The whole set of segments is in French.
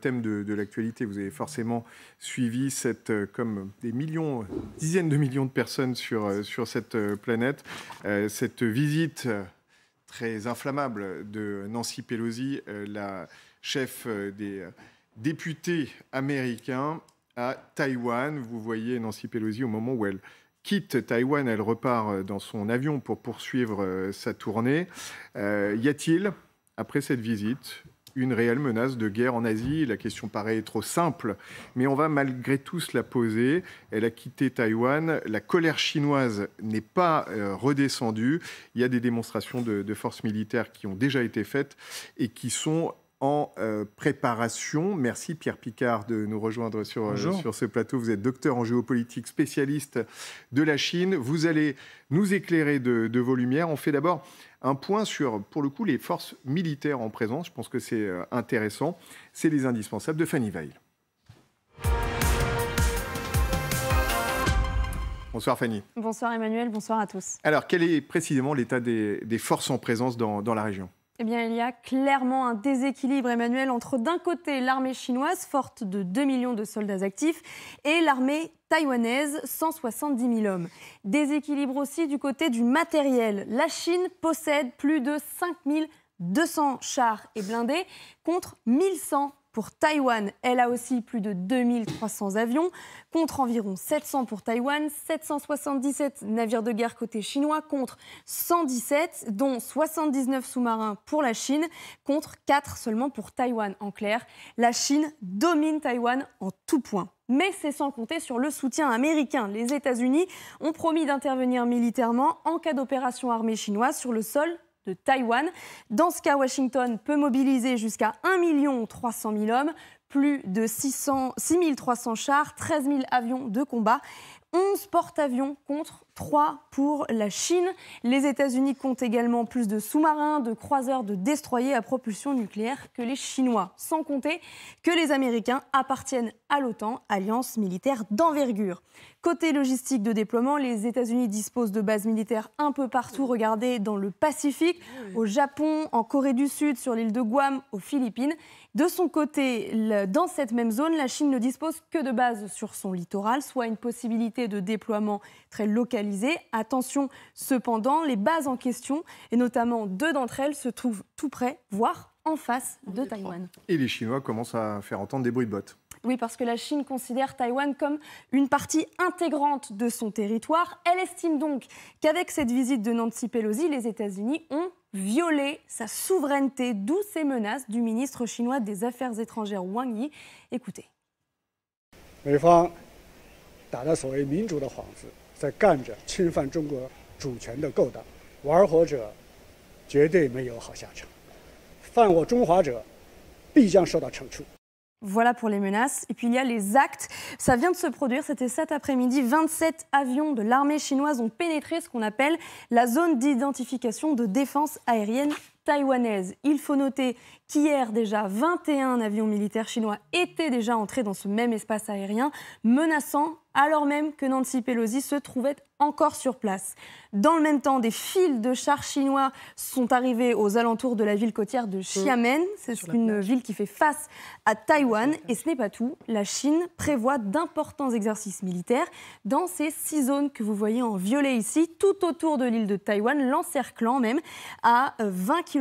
thème de, l'actualité. Vous avez forcément suivi cette, euh, comme des millions, dizaines de millions de personnes sur, euh, sur cette euh, planète, cette visite très inflammable de Nancy Pelosi, la chef des députés américains à Taïwan. Vous voyez Nancy Pelosi au moment où elle quitte Taïwan, elle repart dans son avion pour poursuivre sa tournée. y a-t-il, après cette visite, une réelle menace de guerre en Asie. La question paraît trop simple, mais on va malgré tout la poser. Elle a quitté Taïwan, la colère chinoise n'est pas euh, redescendue, il y a des démonstrations de, de forces militaires qui ont déjà été faites et qui sont en euh, préparation. Merci Pierre Picard de nous rejoindre sur, euh, sur ce plateau. Vous êtes docteur en géopolitique, spécialiste de la Chine. Vous allez nous éclairer de, vos lumières. On fait d'abord un point sur, pour le coup, les forces militaires en présence. Je pense que c'est euh, intéressant. C'est les indispensables de Fanny Veil. Bonsoir Fanny. Bonsoir Emmanuel, bonsoir à tous. Alors, quel est précisément l'état des, forces en présence dans la région eh bien, il y a clairement un déséquilibre, Emmanuel, entre d'un côté l'armée chinoise, forte de 2 millions de soldats actifs, et l'armée taïwanaise, 170 000 hommes. Déséquilibre aussi du côté du matériel. La Chine possède plus de 5 200 chars et blindés contre 1100 pour Taïwan. Elle a aussi plus de 2300 avions, contre environ 700 pour Taïwan, 777 navires de guerre côté chinois, contre 117, dont 79 sous-marins pour la Chine, contre 4 seulement pour Taïwan. En clair, la Chine domine Taïwan en tout point. Mais c'est sans compter sur le soutien américain. Les États-Unis ont promis d'intervenir militairement en cas d'opération armée chinoise sur le sol de Taïwan. Dans ce cas, Washington peut mobiliser jusqu'à 1 300 000 hommes, plus de 600, 6 300 chars, 13 000 avions de combat. 11 porte-avions contre 3 pour la Chine. Les États-Unis comptent également plus de sous-marins, de croiseurs, de destroyers à propulsion nucléaire que les Chinois, sans compter que les Américains appartiennent à l'OTAN, alliance militaire d'envergure. Côté logistique de déploiement, les États-Unis disposent de bases militaires un peu partout, regardez, dans le Pacifique, au Japon, en Corée du Sud, sur l'île de Guam, aux Philippines. De son côté, dans cette même zone, la Chine ne dispose que de bases sur son littoral, soit une possibilité de déploiement très localisé. Attention cependant, les bases en question, et notamment deux d'entre elles, se trouvent tout près, voire en face de Taïwan. Et les Chinois commencent à faire entendre des bruits de bottes. Oui, parce que la Chine considère Taïwan comme une partie intégrante de son territoire. Elle estime donc qu'avec cette visite de Nancy Pelosi, les États-Unis ont violé sa souveraineté, d'où ces menaces du ministre chinois des Affaires étrangères Wang Yi. Écoutez. Voilà pour les menaces. Et puis il y a les actes. Ça vient de se produire, c'était cet après-midi. 27 avions de l'armée chinoise ont pénétré ce qu'on appelle la zone d'identification de défense aérienne taïwanaise. Il faut noter qu'hier déjà, 21 avions militaires chinois étaient déjà entrés dans ce même espace aérien, menaçant alors même que Nancy Pelosi se trouvait encore sur place. Dans le même temps, des files de chars chinois sont arrivés aux alentours de la ville côtière de Xiamen. C'est une ville qui fait face à Taïwan. Et ce n'est pas tout. La Chine prévoit d'importants exercices militaires dans ces six zones que vous voyez en violet ici, tout autour de l'île de Taïwan, l'encerclant même à 20 euh, km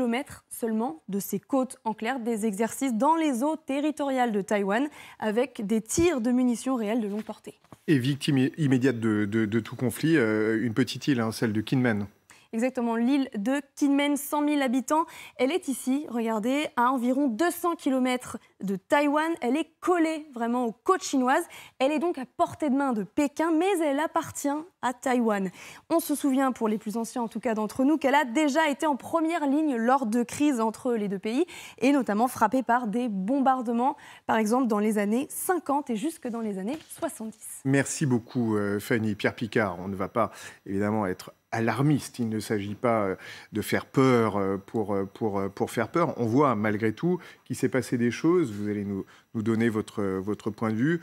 seulement de ses côtes. En clair, des exercices dans les eaux territoriales de Taïwan avec des tirs de munitions réelles de longue portée. Et victime immédiate de, tout conflit, euh, une petite île, hein, celle de Kinmen exactement l'île de Kinmen, 100 000 habitants. Elle est ici, regardez, à environ 200 km de Taïwan. Elle est collée vraiment aux côtes chinoises. Elle est donc à portée de main de Pékin, mais elle appartient à Taïwan. On se souvient, pour les plus anciens en tout cas d'entre nous, qu'elle a déjà été en première ligne lors de crises entre les deux pays, et notamment frappée par des bombardements, par exemple dans les années 50 et jusque dans les années 70. Merci beaucoup euh, Fanny. Pierre Picard, on ne va pas évidemment être alarmiste. Il ne s'agit pas euh, de faire peur euh, pour, euh, pour, pour faire peur. On voit malgré tout qu'il s'est passé des choses, vous allez nous, nous donner votre, votre point de vue,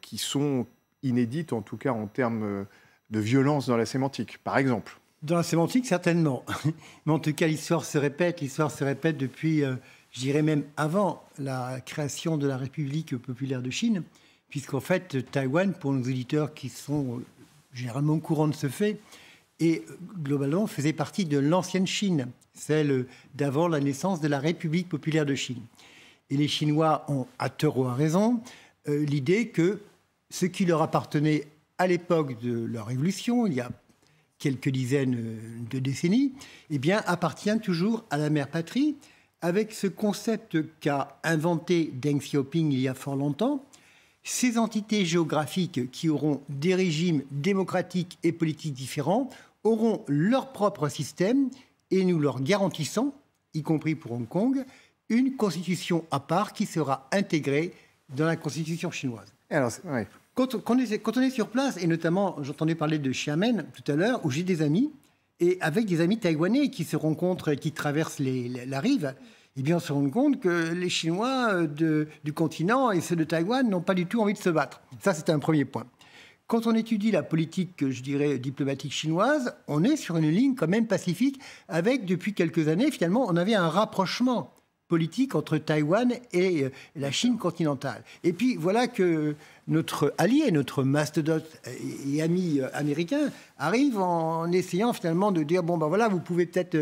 qui sont inédites en tout cas en termes de violence dans la sémantique, par exemple. Dans la sémantique, certainement. Mais en tout cas, l'histoire se répète. L'histoire se répète depuis, je dirais même avant la création de la République populaire de Chine, puisqu'en fait, Taïwan, pour nos auditeurs qui sont généralement au courant de ce fait, et globalement faisait partie de l'ancienne Chine, celle d'avant la naissance de la République populaire de Chine. Et les Chinois ont, à tort à raison, euh, l'idée que ce qui leur appartenait à l'époque de leur révolution, il y a quelques dizaines euh, de décennies, eh bien, appartient toujours à la mère patrie, avec ce concept qu'a inventé Deng Xiaoping il y a fort longtemps, ces entités géographiques qui auront des régimes démocratiques et politiques différents auront leur propre système et nous leur garantissons, y compris pour Hong Kong, une constitution à part qui sera intégrée dans la constitution chinoise. Alors, quand, on est, sur place, et notamment j'entendais parler de Xiamen tout à l'heure, où j'ai des amis, et avec des amis taïwanais qui se rencontrent et qui traversent la rive, eh bien, on se rend compte que les Chinois euh, du continent et ceux de Taïwan n'ont pas du tout envie de se battre. Ça, c'est un premier point. Quand on étudie la politique, je dirais, diplomatique chinoise, on est sur une ligne quand même pacifique, avec depuis quelques années, finalement, on avait un rapprochement politique entre Taïwan et euh, la Chine continentale. Et puis voilà que notre allié, notre mastodonte et ami euh, américain arrive en essayant finalement de dire bon ben voilà, vous pouvez peut-être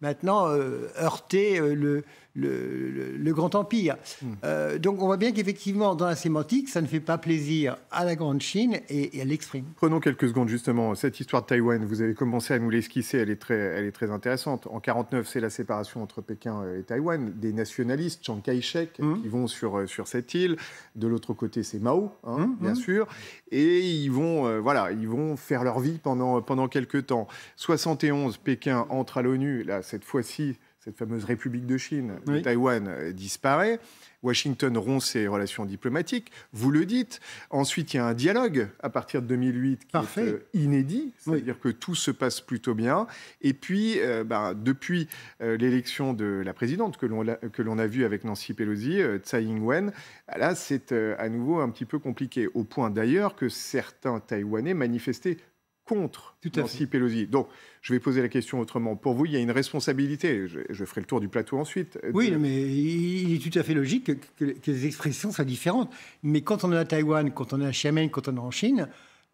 maintenant euh, heurter euh, le, le, Grand Empire. Hmm. Euh, donc on voit bien qu'effectivement, dans la sémantique, ça ne fait pas plaisir à la Grande Chine et, elle l'exprime. Prenons quelques secondes justement. Cette histoire de Taïwan, vous avez commencé à nous l'esquisser, elle, est très, elle est très intéressante. En 49, c'est la séparation entre Pékin et Taïwan, des nationalistes, Chiang Kai-shek, hmm. qui vont sur, euh, sur cette île. De l'autre côté, c'est Mao, hein, hmm. bien sûr. Et ils vont, euh, voilà, ils vont faire leur vie pendant, pendant quelques temps. 71, Pékin entre à l'ONU, là, cette fois-ci, cette fameuse République de Chine, Taïwan euh, disparaît. Washington rompt ses relations diplomatiques, vous le dites. Ensuite, il y a un dialogue à partir de 2008 qui Parfait. est euh, inédit, c'est-à-dire que tout se passe plutôt bien. Et puis, euh, ben, depuis l'élection de la présidente que l'on a vue avec Nancy Pelosi, Tsai Ing-wen, ah là, c'est à nouveau un petit peu compliqué, au point d'ailleurs que certains Taïwanais manifestaient contre Nancy Pelosi. Donc, je vais poser la question autrement. Pour vous, il y a une responsabilité. Je, ferai le tour du plateau ensuite. Oui, mais il est tout à fait logique que, les expressions soient différentes. Mais quand on est à Taïwan, quand on est à Xiamen, quand on est en Chine,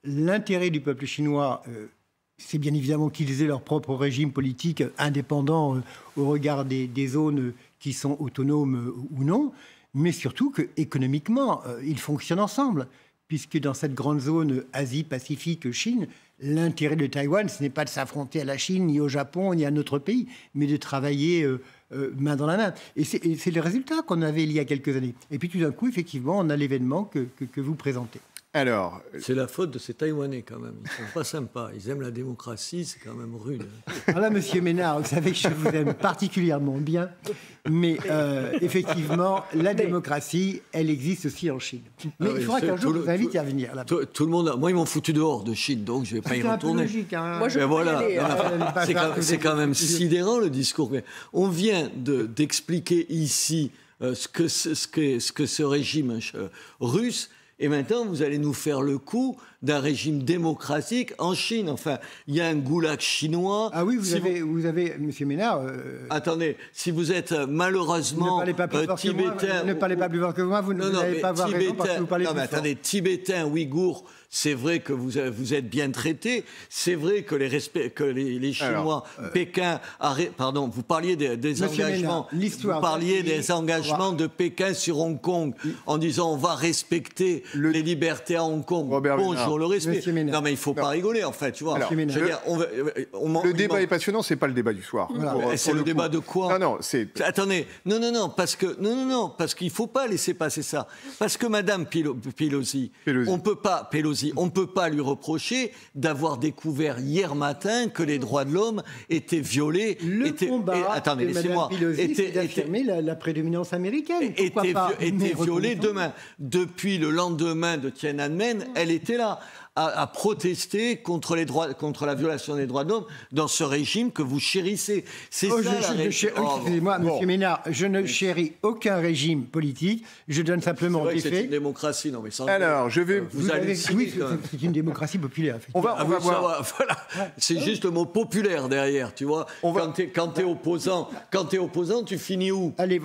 l'intérêt du peuple chinois, euh, c'est bien évidemment qu'ils aient leur propre régime politique indépendant euh, au regard des, zones qui sont autonomes ou non, mais surtout qu'économiquement, économiquement, euh, ils fonctionnent ensemble puisque dans cette grande zone Asie-Pacifique-Chine, l'intérêt de Taïwan, ce n'est pas de s'affronter à la Chine, ni au Japon, ni à notre pays, mais de travailler euh, euh, main dans la main. Et c'est le résultat qu'on avait il y a quelques années. Et puis tout d'un coup, effectivement, on a l'événement que vous présentez. Alors, euh, c'est la faute de ces Taïwanais quand même. Ils sont pas sympas. Ils aiment la démocratie, c'est quand même rude. Voilà, ah Monsieur Ménard, vous savez que je vous aime particulièrement bien, mais euh, effectivement, la démocratie, elle existe aussi en Chine. Ah mais il faudra qu'un jour je vous invite à venir. tout, le monde, moi ils m'ont foutu dehors de Chine, donc je vais pas y retourner. c'est quand, même sidérant le discours. on vient d'expliquer ici euh, ce que ce régime russe et maintenant, vous allez nous faire le coup d'un régime démocratique en Chine. Enfin, il y a un goulag chinois. Ah oui, vous avez, vous... avez, Monsieur Ménard. Euh, attendez, si vous êtes euh, malheureusement ne pas plus euh, tibétain, moi, ne parlez pas plus fort que moi. Vous ne pas avoir tibétain, raison parce que vous parlez non, mais attendez, tibétain, ouïghour c'est vrai que vous, euh, vous êtes bien traité. C'est vrai que les, respect, que les, Chinois, euh, Pékin, pardon, vous parliez des, engagements, vous parliez des engagements de Pékin sur Hong Kong en disant on va respecter les libertés à Hong Kong. Bonjour le respect. Non mais il ne faut pas rigoler en fait, tu vois. le débat est passionnant, c'est pas le débat du soir. C'est le, débat de quoi Non non, c'est. Attendez, non non non, parce que non non non, parce qu'il faut pas laisser passer ça, parce que Madame Pelosi, on on peut pas Pelosi on ne peut pas lui reprocher d'avoir découvert hier matin que les droits de l'homme étaient violés. Le combat et, attends, mais Était d'affirmer la, prédominance américaine. était, pas, était violée demain. Depuis le lendemain de Tiananmen, elle était là à, protester contre, les droits, contre la violation des droits de l'homme dans ce régime que vous chérissez. C'est oh, ça je, oh, Excusez-moi, Monsieur Ménard, je ne chéris aucun régime politique. Je donne simplement des C'est une démocratie, non mais sans Alors, je vais euh, vous, allez Oui, euh, c'est une démocratie populaire. On va, on va ah voir. Voilà. C'est ah juste le mot populaire derrière, tu vois. On va... Quand tu es, opposant, quand es opposant, tu finis où allez,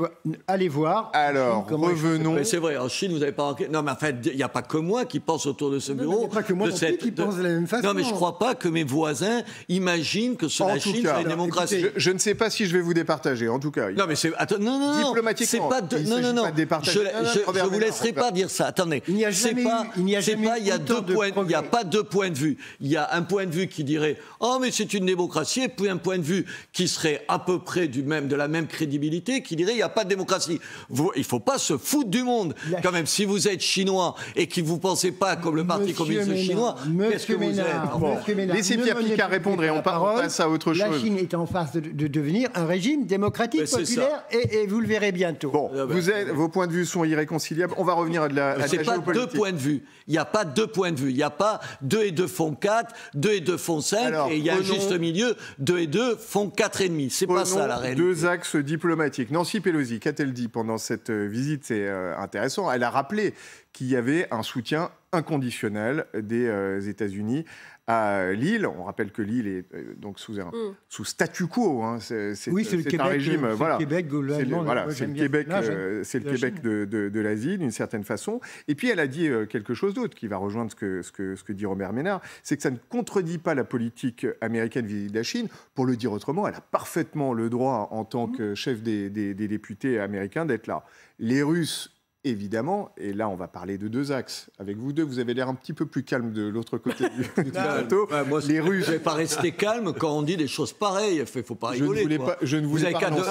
allez voir. Alors, revenons. C'est vrai, en Chine, vous n'avez pas. Non, mais en fait, il n'y a pas que moi qui pense autour de ce bureau non qui Non, mais je ne crois pas que mes voisins imaginent que sur la Chine une démocratie. je, ne sais pas si je vais vous départager, en tout cas. Non, mais c'est. Diplomatiquement. Pas de, non, Pas départager. Je ne vous laisserai pas dire ça. Attendez. Il n'y a jamais pas, il n'y a pas, il y a deux points, il n'y a pas deux points de vue. Il y a un point de vue qui dirait "Oh mais c'est une démocratie" et puis un point de vue qui serait à peu près du même de la même crédibilité qui dirait "Il n'y a pas de démocratie". Vous, il faut pas se foutre du monde. Quand même si vous êtes chinois et que vous pensez pas comme le Parti communiste Laissez Pierre Picard répondre et on passe à autre chose. La Chine est en face de, devenir un régime démocratique populaire et, et, vous le verrez bientôt. Bon, ah ben, vous vos points de vue sont irréconciliables. On va revenir à de la, à pas deux points de vue. Il n'y a pas deux points de vue. Il n'y a pas deux et deux font quatre, deux et deux font cinq. et il y a un juste milieu. Deux et deux font quatre et demi. C'est pas ça la réalité. Deux axes diplomatiques. Nancy Pelosi, qu'a-t-elle dit pendant cette euh, visite C'est euh, intéressant. Elle a rappelé qu'il y avait un soutien inconditionnel des euh, États-Unis à Lille. On rappelle que Lille est euh, donc sous mm. sous statu quo. Hein. C'est, oui, c'est le régime. Voilà, euh, c'est le Québec, c'est le Québec, de, l'Asie d'une certaine façon. Et puis elle a dit quelque chose d'autre qui va rejoindre ce que ce ce que dit Robert Ménard, c'est que ça ne contredit pas la politique américaine vis-à-vis de la Chine. Pour le dire autrement, elle a parfaitement le droit en tant mm. que chef des, des députés américains d'être là. Les Russes évidemment, et là on va parler de deux axes. Avec vous deux, vous avez l'air un petit peu plus calme de l'autre côté du, plateau. les Russes. je vais pas rester calme quand on dit des choses pareilles. Il faut pas rigoler. Je ne voulais pas. Je ne vous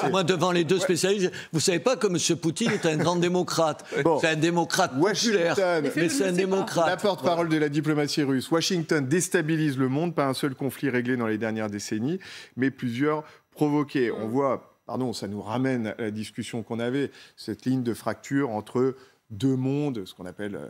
pas moi devant les deux spécialistes, vous savez pas que M. Poutine est un grand démocrate. C'est un démocrate populaire, mais c'est un démocrate. La porte-parole de la diplomatie russe. Washington déstabilise le monde, pas un seul conflit réglé dans les dernières décennies, mais plusieurs provoqués. On mm. voit pardon, ça nous ramène à la discussion qu'on avait, cette ligne de fracture entre deux mondes, ce qu'on appelle euh,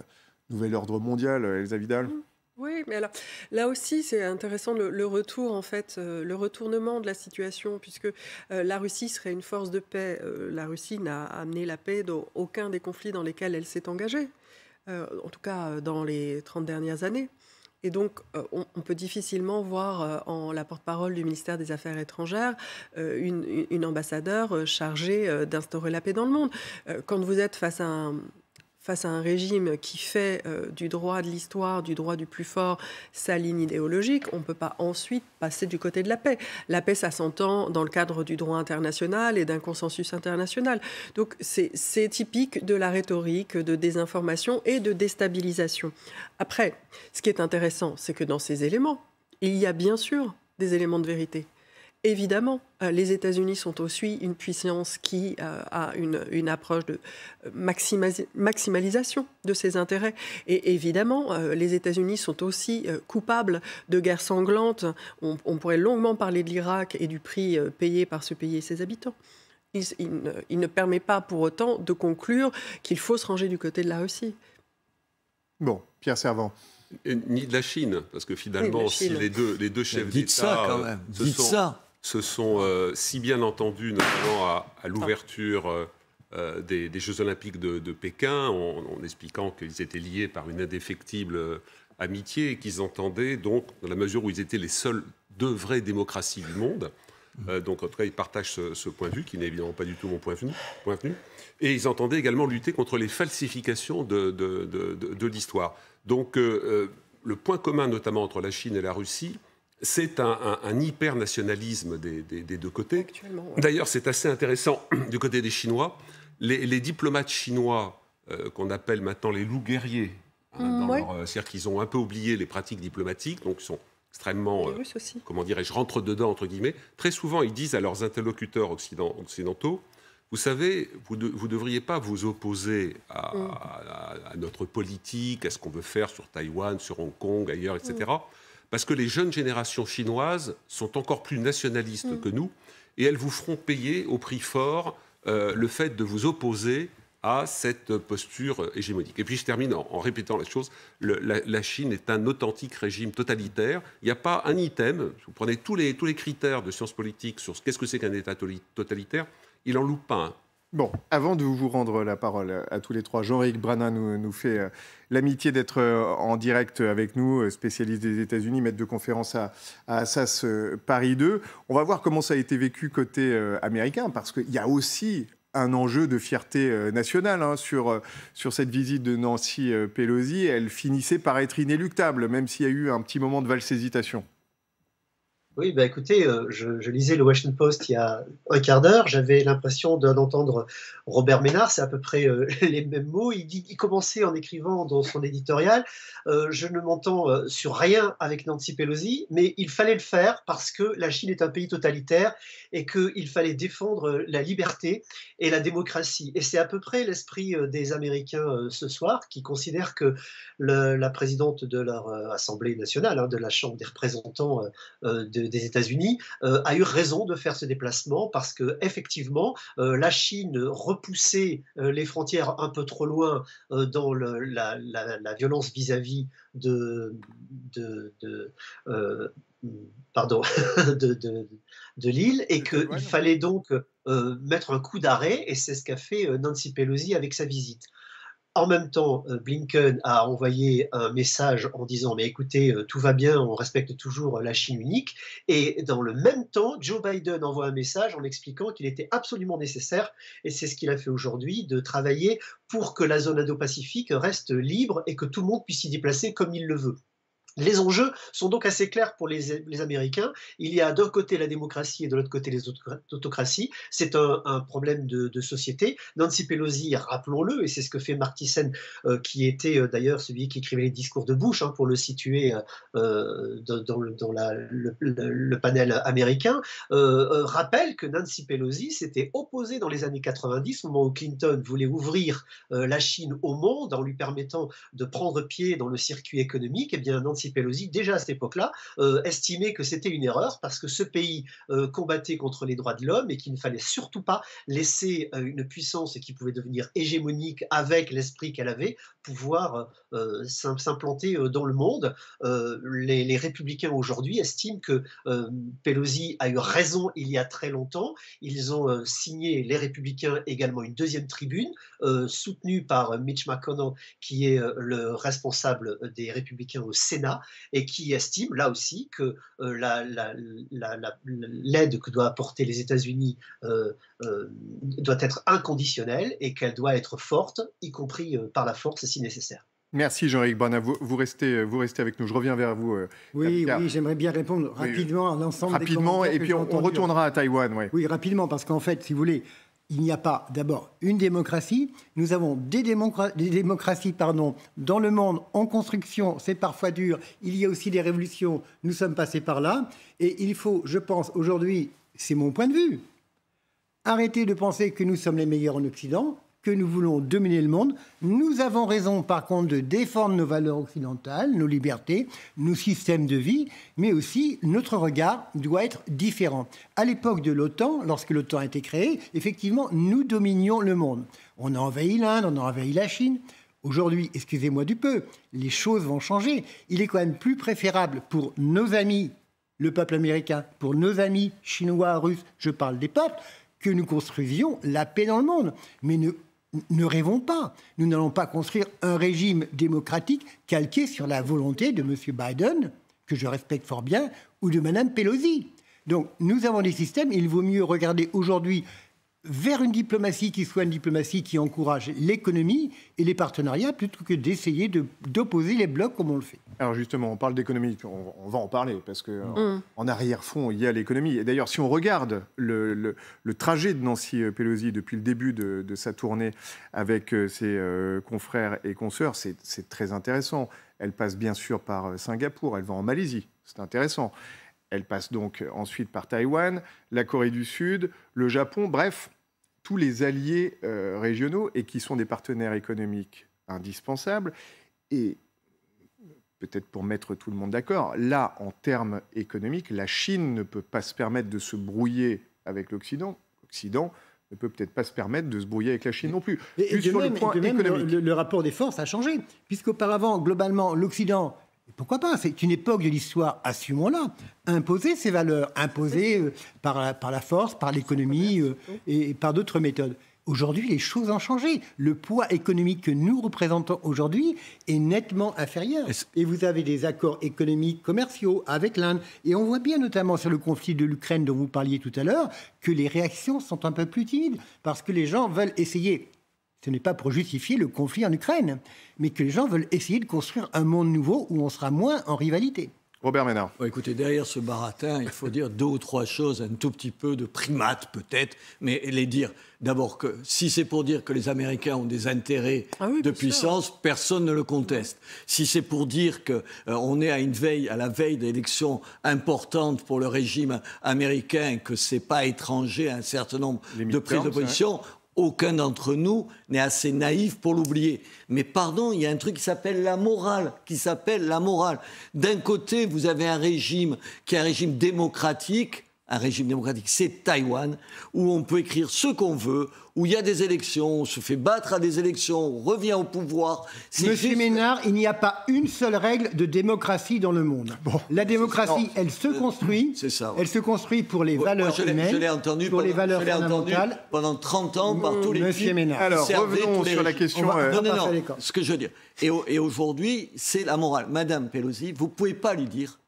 nouvel ordre mondial, euh, Elsa Vidal. Mm. Oui, mais alors là aussi c'est intéressant le, retour en fait, euh, le retournement de la situation puisque la Russie serait une force de paix. la Russie n'a amené la paix dans aucun des conflits dans lesquels elle s'est engagée, en tout cas dans les 30 dernières années. Et donc, euh, on, peut difficilement voir euh, en la porte-parole du ministère des Affaires étrangères euh, une, une ambassadeur chargée d'instaurer la paix dans le monde. quand vous êtes face à un face à un régime qui fait euh, du droit de l'histoire, du droit du plus fort, sa ligne idéologique, on ne peut pas ensuite passer du côté de la paix. La paix, ça s'entend dans le cadre du droit international et d'un consensus international. Donc c'est typique de la rhétorique de désinformation et de déstabilisation. Après, ce qui est intéressant, c'est que dans ces éléments, il y a bien sûr des éléments de vérité. Évidemment, euh, les États-Unis sont aussi une puissance qui euh, a une, approche de euh, maximalisation de ses intérêts. Et évidemment, les États-Unis sont aussi coupables de guerres sanglantes. On, pourrait longuement parler de l'Irak et du prix payé par ce pays et ses habitants. Il, ne, permet pas pour autant de conclure qu'il faut se ranger du côté de la Russie. Bon, Pierre Servant. ni de la Chine, parce que finalement, si les deux, les deux chefs d'État se sont ça se sont euh, si bien entendus, notamment à, l'ouverture euh, euh, des, Jeux Olympiques de, Pékin, en, expliquant qu'ils étaient liés par une indéfectible amitié et qu'ils entendaient, donc, dans la mesure où ils étaient les seuls deux vraies démocraties du monde, mmh. donc en tout cas, ils partagent ce, point de vue, qui n'est évidemment pas du tout mon point de, vue, Et ils entendaient également lutter contre les falsifications de, l'histoire. Donc le point commun notamment entre la Chine et la Russie, c'est un, hyper-nationalisme des, deux côtés. D'ailleurs, c'est assez intéressant du côté des Chinois. Les, diplomates chinois, euh, qu'on appelle maintenant les loups guerriers, hein, mm, euh, c'est-à-dire qu'ils ont un peu oublié les pratiques diplomatiques, donc ils sont extrêmement, euh, comment dirais-je, rentre dedans, entre guillemets. Très souvent, ils disent à leurs interlocuteurs occidentaux, vous savez, vous ne devriez pas vous opposer mm. à, notre politique, à ce qu'on veut faire sur Taïwan, sur Hong Kong, ailleurs, etc parce que les jeunes générations chinoises sont encore plus nationalistes mm. que nous, et elles vous feront payer au prix fort euh, le fait de vous opposer à cette posture hégémonique. Et puis je termine en, répétant la chose, la, Chine est un authentique régime totalitaire. Il n'y a pas un item, vous prenez tous les, tous les critères de sciences politiques sur ce qu'est-ce que c'est qu'un État totalitaire, il en loupe pas un. Bon, avant de vous rendre la parole euh, à tous les trois, jean ric Brana nous, fait euh, l'amitié d'être euh, en direct avec nous, spécialiste des États-Unis, maître de conférence à, à, Assas Paris 2. On va voir comment ça a été vécu côté américain, parce qu'il y a aussi un enjeu de fierté nationale hein, sur, sur cette visite de Nancy Pelosi. Elle finissait par être inéluctable, même s'il y a eu un petit moment de valse hésitation. Oui, bah écoutez, euh, je, lisais le Washington Post il y a un quart d'heure, j'avais l'impression d'entendre Robert Ménard, c'est à peu près euh, les mêmes mots. Il, dit, commençait en écrivant dans son éditorial euh, Je ne m'entends sur rien avec Nancy Pelosi, mais il fallait le faire parce que la Chine est un pays totalitaire et qu'il fallait défendre la liberté et la démocratie. Et c'est à peu près l'esprit des Américains ce soir qui considèrent que la présidente de leur Assemblée nationale, hein, de la Chambre des représentants de des États-Unis euh, a eu raison de faire ce déplacement parce que effectivement euh, la Chine repoussait euh, les frontières un peu trop loin dans la, violence vis-à-vis de, de, l'île et qu'il fallait donc mettre un coup d'arrêt et c'est ce qu'a fait Nancy Pelosi avec sa visite. En même temps, euh, Blinken a envoyé un message en disant Mais écoutez, euh, tout va bien, on respecte toujours euh, la Chine unique. Et dans le même temps, Joe Biden envoie un message en expliquant qu'il était absolument nécessaire, et c'est ce qu'il a fait aujourd'hui, de travailler pour que la zone Indo-Pacifique reste libre et que tout le monde puisse s'y déplacer comme il le veut. Les enjeux sont donc assez clairs pour les, Américains. Il y a d'un côté la démocratie et de l'autre côté les autocraties. C'est un, problème de, société. Nancy Pelosi, rappelons-le, et c'est ce que fait Martisen, euh, qui était euh, d'ailleurs celui qui écrivait les discours de Bush, hein, pour le situer euh, dans, le, panel américain, rappelle que Nancy Pelosi s'était opposée dans les années 90, au moment où Clinton voulait ouvrir la Chine au monde en lui permettant de prendre pied dans le circuit économique. Et eh bien, Nancy Pelosi, déjà à cette époque-là, euh, estimait que c'était une erreur parce que ce pays euh, combattait contre les droits de l'homme et qu'il ne fallait surtout pas laisser euh, une puissance qui pouvait devenir hégémonique avec l'esprit qu'elle avait pouvoir s'implanter dans le monde. les, républicains aujourd'hui estiment que Pelosi a eu raison il y a très longtemps. Ils ont signé, les républicains, également une deuxième tribune soutenue par Mitch McConnell qui est le responsable des républicains au Sénat et qui estime là aussi que euh, l'aide que doit apporter les États-Unis euh, euh, doit être inconditionnelle et qu'elle doit être forte, y compris par la force si nécessaire. Merci Jean-Éric Bana, vous, restez, vous restez avec nous. Je reviens vers vous. oui, oui j'aimerais bien répondre rapidement à l'ensemble des Rapidement, et puis on, retournera à Taïwan. Oui, rapidement, parce qu'en fait, si vous voulez, il n'y a pas d'abord une démocratie. Nous avons des, démocraties pardon, dans le monde en construction. C'est parfois dur. Il y a aussi des révolutions. Nous sommes passés par là. Et il faut, je pense, aujourd'hui, c'est mon point de vue, arrêter de penser que nous sommes les meilleurs en Occident que nous voulons dominer le monde. Nous avons raison, par contre, de défendre nos valeurs occidentales, nos libertés, nos systèmes de vie, mais aussi notre regard doit être différent. À l'époque de l'OTAN, lorsque l'OTAN a été créée, effectivement, nous dominions le monde. On a envahi l'Inde, on a envahi la Chine. Aujourd'hui, excusez-moi du peu, les choses vont changer. Il est quand même plus préférable pour nos amis, le peuple américain, pour nos amis chinois, russes, je parle des peuples, que nous construisions la paix dans le monde. Mais ne ne rêvons pas. Nous n'allons pas construire un régime démocratique calqué sur la volonté de M. Biden, que je respecte fort bien, ou de Mme Pelosi. Donc nous avons des systèmes, il vaut mieux regarder aujourd'hui vers une diplomatie qui soit une diplomatie qui encourage l'économie et les partenariats plutôt que d'essayer d'opposer les blocs comme on le fait. Alors justement, on parle d'économie, on, va en parler parce qu'en mm. en, arrière-fond, il y a l'économie. Et d'ailleurs, si on regarde le, trajet de Nancy euh, Pelosi depuis le début de, sa tournée avec euh, ses euh, confrères et consoeurs, c'est très intéressant. Elle passe bien sûr par Singapour, elle va en Malaisie, c'est intéressant. Elle passe donc ensuite par Taïwan, la Corée du Sud, le Japon, bref, tous les alliés euh, régionaux et qui sont des partenaires économiques indispensables. Et peut-être pour mettre tout le monde d'accord, là, en termes économiques, la Chine ne peut pas se permettre de se brouiller avec l'Occident. L'Occident ne peut peut-être pas se permettre de se brouiller avec la Chine non plus. Et, sur le, le, rapport des forces a changé, puisqu'auparavant, globalement, l'Occident pourquoi pas C'est une époque de l'histoire, assumons-la, imposer ces valeurs, imposer euh, par, la, force, par l'économie euh, et par d'autres méthodes. Aujourd'hui, les choses ont changé. Le poids économique que nous représentons aujourd'hui est nettement inférieur. Et vous avez des accords économiques commerciaux avec l'Inde. Et on voit bien, notamment sur le conflit de l'Ukraine dont vous parliez tout à l'heure, que les réactions sont un peu plus timides parce que les gens veulent essayer ce n'est pas pour justifier le conflit en Ukraine, mais que les gens veulent essayer de construire un monde nouveau où on sera moins en rivalité. Robert Ménard. écoutez, derrière ce baratin, il faut dire deux ou trois choses, un tout petit peu de primate peut-être, mais les dire. D'abord que si c'est pour dire que les Américains ont des intérêts ah de puissance, personne ne le conteste. Si c'est pour dire que euh, on est à une veille, à la veille d'élections importantes pour le régime américain, que c'est pas étranger à un certain nombre de prises de position, aucun d'entre nous n'est assez naïf pour l'oublier. Mais pardon, il y a un truc qui s'appelle la morale, qui s'appelle la morale. D'un côté, vous avez un régime qui est un régime démocratique, un régime démocratique, c'est Taïwan, où on peut écrire ce qu'on veut, où il y a des élections, on se fait battre à des élections, on revient au pouvoir. Monsieur Ménard, il n'y a pas une seule règle de démocratie dans le monde. La démocratie, elle se euh, construit. Elle se construit pour les valeurs humaines, pour les valeurs pendant 30 ans par mmh, tous les Monsieur Ménard. Alors, revenons sur la question. Euh, non, ce que je veux dire. Et, et aujourd'hui, c'est la morale. Madame Pelosi, vous ne pouvez pas lui dire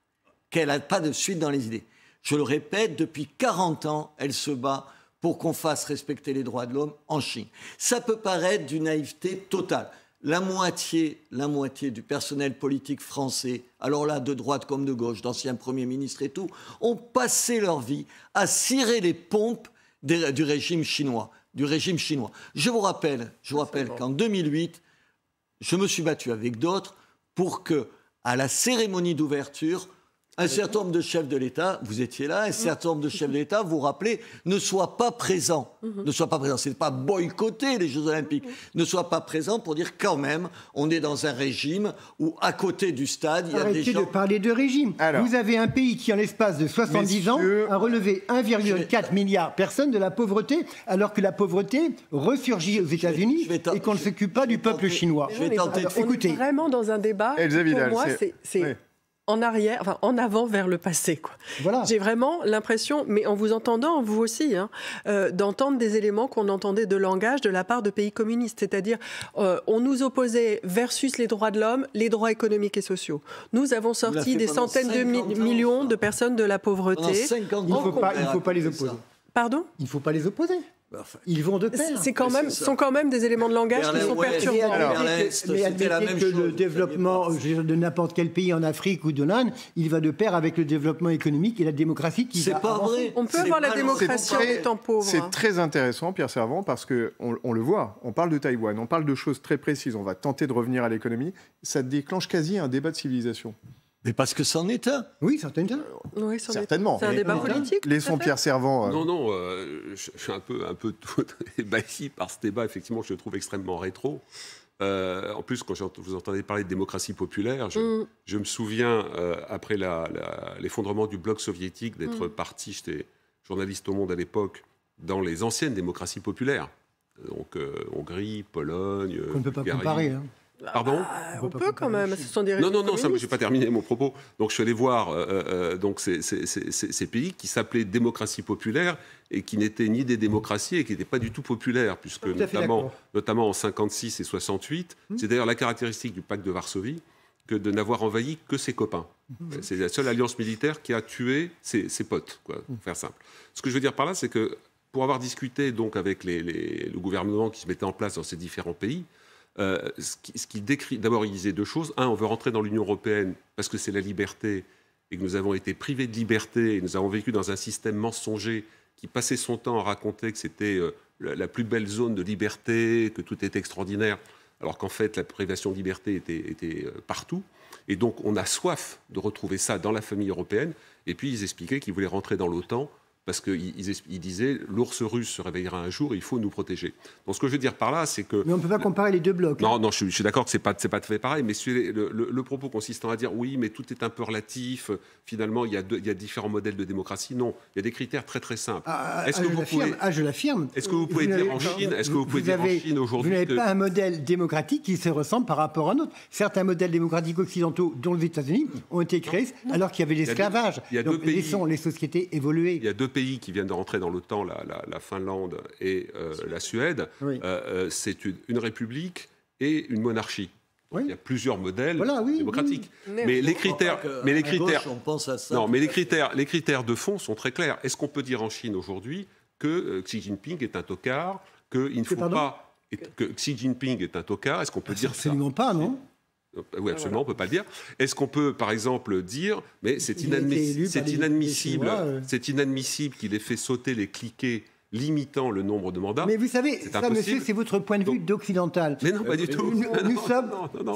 qu'elle n'a pas de suite dans les idées. Je le répète, depuis 40 ans, elle se bat pour qu'on fasse respecter les droits de l'homme en Chine. Ça peut paraître d'une naïveté totale. La moitié, la moitié du personnel politique français, alors là de droite comme de gauche, d'anciens premiers ministres et tout, ont passé leur vie à cirer les pompes du régime chinois. Du régime chinois. Je vous rappelle, je vous rappelle qu'en 2008, je me suis battu avec d'autres pour que, à la cérémonie d'ouverture, un certain nombre de chefs de l'État, vous étiez là, un mm. certain nombre de chefs de l'État, vous rappelez, ne soient pas présents. Mm-hmm. Ne soit pas présent. C'est pas boycotter les Jeux Olympiques. Mm-hmm. Ne soient pas présents pour dire quand même, on est dans un régime où à côté du stade, il y a Arrêtez des gens. de parler de régime. vous avez un pays qui, en l'espace de 70 ans, a relevé 1,4 milliard de personnes de la pauvreté, alors que la pauvreté ressurgit aux États-Unis et qu'on ne s'occupe pas du peuple chinois. Je vais tenter. de... on est vraiment dans un débat. pour moi, c'est en arrière, en avant vers le passé. Quoi. J'ai vraiment l'impression, mais en vous entendant, vous aussi, hein, euh, d'entendre des éléments qu'on entendait de langage de la part de pays communistes. C'est-à-dire, euh, on nous opposait versus les droits de l'homme, les droits économiques et sociaux. Nous avons sorti des centaines de millions de personnes de la pauvreté. il ne faut pas les opposer. Pardon Il ne faut pas les opposer. Bah, ils vont de pair. C'est quand même, sont quand même des éléments de langage qui sont perturbants. mais admettez que le développement de n'importe quel pays en Afrique ou de l'Inde, il va de pair avec le développement économique et la démographie qui. C'est pas On peut avoir la démocratie en étant pauvre. C'est hein. très intéressant, Pierre Servant, parce que on, le voit. On parle de Taïwan, on parle de choses très précises. On va tenter de revenir à l'économie. Ça déclenche quasi un débat de civilisation. Mais parce que c'en est un. Oui, c'en euh, Certainement. C'est un débat politique. Laissons Pierre Servant. Euh, non, non, euh, je, suis un peu, un peu tout ébahi par ce débat. Effectivement, je le trouve extrêmement rétro. en plus, quand vous entendez parler de démocratie populaire, je, mm. me souviens, après l'effondrement du bloc soviétique, d'être mm. parti, j'étais journaliste au Monde à l'époque, dans les anciennes démocraties populaires. Donc, Hongrie, Pologne. On ne peut pas comparer. Hein. Pardon ah, On, peut, quand même, ce sont des Non, non, non, je n'ai pas terminé mon propos. Donc je suis allé voir euh, euh, euh, donc, ces, pays qui s'appelaient démocratie populaire et qui n'étaient ni des démocraties et qui n'étaient pas du tout populaires, puisque notamment, notamment en 56 et 68, hmm. c'est d'ailleurs la caractéristique du pacte de Varsovie, que de n'avoir envahi que ses copains. Hmm. C'est la seule alliance militaire qui a tué ses, potes, quoi, pour hmm. faire simple. Ce que je veux dire par là, c'est que pour avoir discuté donc avec les, le gouvernement qui se mettait en place dans ces différents pays, euh, ce qu'il décrit, d'abord, il disait deux choses. Un, on veut rentrer dans l'Union européenne parce que c'est la liberté et que nous avons été privés de liberté et nous avons vécu dans un système mensonger qui passait son temps à raconter que c'était euh, la plus belle zone de liberté, que tout était extraordinaire, alors qu'en fait, la privation de liberté était, euh, partout. Et donc, on a soif de retrouver ça dans la famille européenne. Et puis, ils expliquaient qu'ils voulaient rentrer dans l'OTAN parce qu'ils disaient l'ours russe se réveillera un jour, il faut nous protéger. Donc ce que je veux dire par là, c'est que... Mais on ne peut pas comparer les deux blocs. Non, hein. non, je, suis, d'accord que ce n'est pas, pas fait pareil, mais le, propos consistant à dire oui, mais tout est un peu relatif, finalement, il y a, différents modèles de démocratie, non, il y a des critères très très simples. Ah, ce ah, que vous ah, je l'affirme. Est-ce que vous pouvez dire en Chine, est-ce que vous pouvez dire en Chine aujourd'hui... Vous n'avez pas un modèle démocratique qui se ressemble par rapport à un autre. Certains modèles démocratiques occidentaux, dont les États-Unis, ont été créés alors qu'il y avait l'esclavage. Donc deux les sociétés évoluées Il y a deux pays qui viennent de rentrer dans l'OTAN, la, la, Finlande et euh, la Suède, euh, euh, c'est une, république et une monarchie. Il y a plusieurs modèles démocratiques. Mais les critères, mais les critères, on pense à non, mais les critères, les critères de fond sont très clairs. Est-ce qu'on peut dire en Chine aujourd'hui que Xi Jinping est un tocard, il ne faut pas, que Xi Jinping est un tocard Est-ce qu'on peut ah, dire ça Absolument pas, non euh, oui, ah, absolument, on ne peut pas le dire. Est-ce qu'on peut, par exemple, dire, mais c'est inadmissible, c'est inadmissible, euh. c'est inadmissible qu'il ait fait sauter les cliquets limitant le nombre de mandats. Mais vous savez, ça, monsieur, c'est votre point de vue d'occidental. Mais non, pas du euh, tout. Nous, sommes.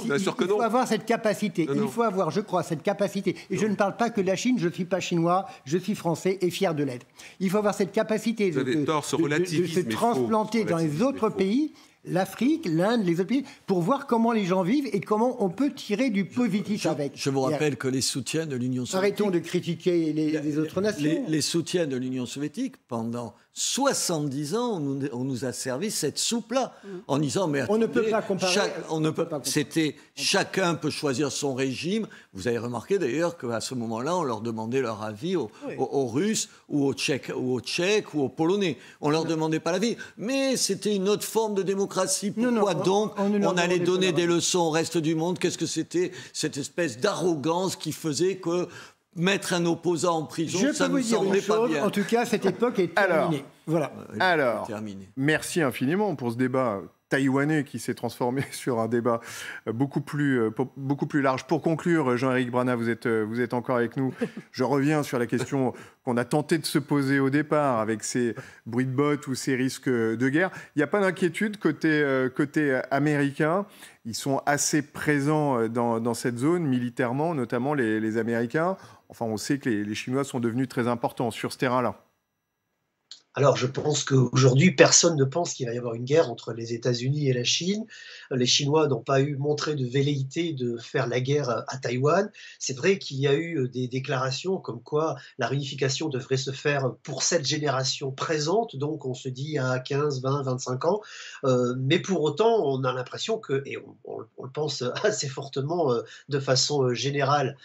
il faut avoir cette capacité. Il faut avoir, je crois, cette capacité. Et je ne parle pas que de la Chine. Je ne suis pas chinois. Je suis français et fier de l'être. Il faut avoir cette capacité de, se transplanter dans les autres pays l'Afrique, l'Inde, les autres pays, pour voir comment les gens vivent et comment on peut tirer du positif je, avec. Je vous rappelle que les soutiens de l'Union soviétique. Arrêtons de critiquer les, autres nations. Les, soutiens de l'Union soviétique, pendant 70 ans, on nous, a servi cette soupe-là, mm. en disant mais on ne peut pas comparer. on ne peut, pas. C'était chacun peut choisir son régime. Vous avez remarqué d'ailleurs qu'à ce moment-là, on leur demandait leur avis aux, aux Russes ou aux Tchèques ou aux Tchèques ou aux Polonais. On leur demandait pas l'avis, mais c'était une autre forme de démocratie. Pourquoi donc on, allait donner des leçons au reste du monde Qu'est-ce que c'était cette espèce d'arrogance qui faisait que mettre un opposant en prison, ça ne me semblait pas chose, En tout cas, cette époque est terminée. voilà. Euh, Alors, merci infiniment pour ce débat taïwanais qui s'est transformé sur un débat euh, beaucoup plus, euh, beaucoup plus large. Pour conclure, euh, Jean-Éric Brana, vous êtes, vous êtes encore avec nous. Je reviens sur la question qu'on a tenté de se poser au départ avec ces bruits de bottes ou ces risques de guerre. Il n'y a pas d'inquiétude côté, côté américain. Ils sont assez présents dans, cette zone militairement, notamment les, Américains. Enfin, on sait que les Chinois sont devenus très importants sur ce terrain-là. Alors je pense qu'aujourd'hui, personne ne pense qu'il va y avoir une guerre entre les États-Unis et la Chine. Les Chinois n'ont pas eu montré de velléité de faire la guerre à Taïwan. C'est vrai qu'il y a eu des déclarations comme quoi la réunification devrait se faire pour cette génération présente, donc on se dit à 15, 20, 25 ans. Euh, mais pour autant, on a l'impression que, et on, le pense assez fortement euh, de façon euh, générale,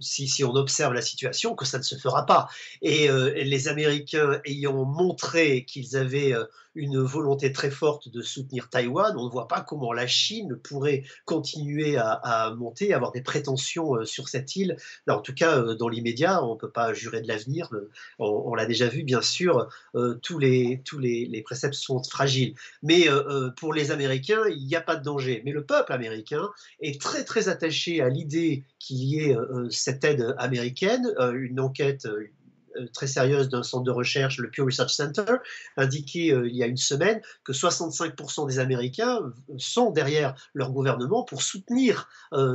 si, on observe la situation, que ça ne se fera pas. Et les Américains ayant montré qu'ils avaient euh, une volonté très forte de soutenir Taïwan, on ne voit pas comment la Chine pourrait continuer à, monter, avoir des prétentions euh, sur cette île. en tout cas, euh, dans l'immédiat, on ne peut pas jurer de l'avenir. On, l'a déjà vu, bien sûr, tous, les, préceptes sont fragiles. Mais pour les Américains, il n'y a pas de danger. Mais le peuple américain est très, très attaché à l'idée qu'il y ait cette aide américaine, une enquête euh, très sérieuse d'un centre de recherche, le Pew Research Center, indiquait euh, il y a une semaine que 65% des Américains euh, sont derrière leur gouvernement pour soutenir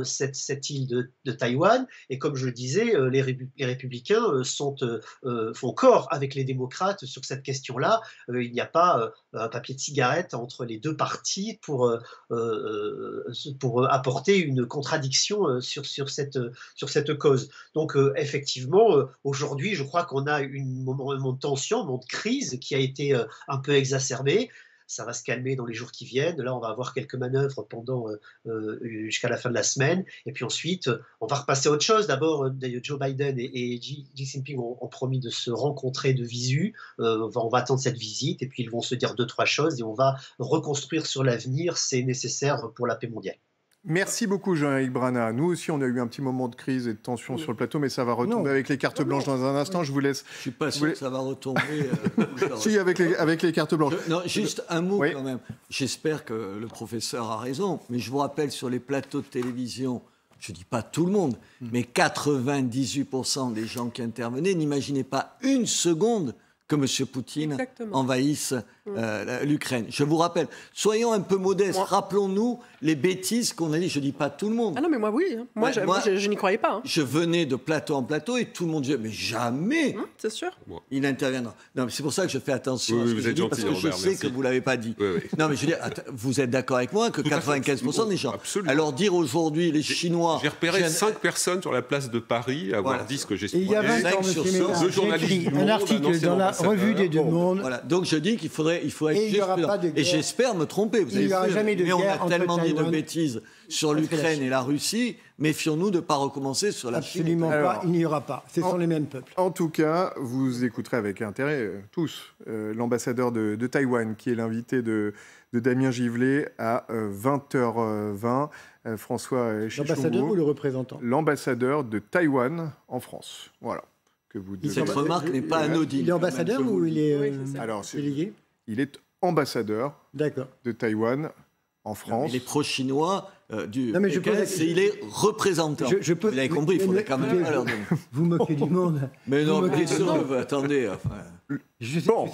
cette, cette, île de, de, Taïwan. Et comme je le disais, les, républicains sont, font corps avec les démocrates sur cette question-là. il n'y a pas un papier de cigarette entre les deux partis pour, pour apporter une contradiction sur, sur, cette, sur cette cause. Donc effectivement, aujourd'hui, je crois qu'on on a une, un moment de tension, un moment de crise qui a été euh, un peu exacerbé ça va se calmer dans les jours qui viennent. Là, on va avoir quelques manœuvres pendant euh, euh, jusqu'à la fin de la semaine. Et puis ensuite, on va repasser à autre chose. D'abord, Joe Biden et, et Xi Jinping ont, promis de se rencontrer de visu. on va attendre cette visite et puis ils vont se dire deux, trois choses et on va reconstruire sur l'avenir. C'est nécessaire pour la paix mondiale. Merci beaucoup Jean-Éric Brana. Nous aussi, on a eu un petit moment de crise et de tension sur le plateau, mais ça va retomber avec les cartes blanches dans un instant. Je vous laisse. Je ne suis pas sûr que ça va retomber. Euh, si, avec les, avec les cartes blanches. non, juste un mot quand même. J'espère que le professeur a raison, mais je vous rappelle sur les plateaux de télévision, je ne dis pas tout le monde, hmm. mais 98% des gens qui intervenaient n'imaginaient pas une seconde que M. Poutine envahisse Mmh. Euh, l'Ukraine. Je vous rappelle, soyons un peu modestes, rappelons-nous les bêtises qu'on a dit. Je ne dis pas tout le monde. Ah non, mais moi, oui. Moi, je, n'y croyais pas. Hein. Je venais de plateau en plateau et tout le monde disait, mais jamais mmh, C'est sûr. Il interviendra. Non, c'est pour ça que je fais attention à ce que je parce que je sais que vous ne l'avez pas dit. non, mais je veux vous êtes d'accord avec moi que 95% des gens. Absolument. Alors dire aujourd'hui, les Chinois... J'ai repéré 5 personnes sur la place de Paris à avoir dit ce que j'expliquais. Il y a 20 ans, sur un article dans la revue des deux mondes. Donc je dis qu'il faudrait il faudrait et, et j'espère me tromper. Vous il n'y aura jamais de mais on a tellement dit de bêtises sur l'Ukraine et la Russie. Méfions-nous de ne pas recommencer sur la Absolument pas, il n'y aura pas. Ce sont les mêmes peuples. En tout cas, vous écouterez avec intérêt, euh, tous, euh, l'ambassadeur de, Taïwan, qui est l'invité de, Damien Givlet à 20h20. Euh, François Chichon L'ambassadeur ou le représentant L'ambassadeur de Taïwan en France. Voilà. Que vous Cette remarque n'est pas anodine. Il est ambassadeur ou il est, Alors, c'est il est ambassadeur de Taïwan en France. Non, il est pro-chinois euh, du non, mais je Pékin, il est représentant. Je, je peux... Vous l'avez compris, il faut quand même vous, moquez du monde. Mais non, attendez. Enfin... Bon.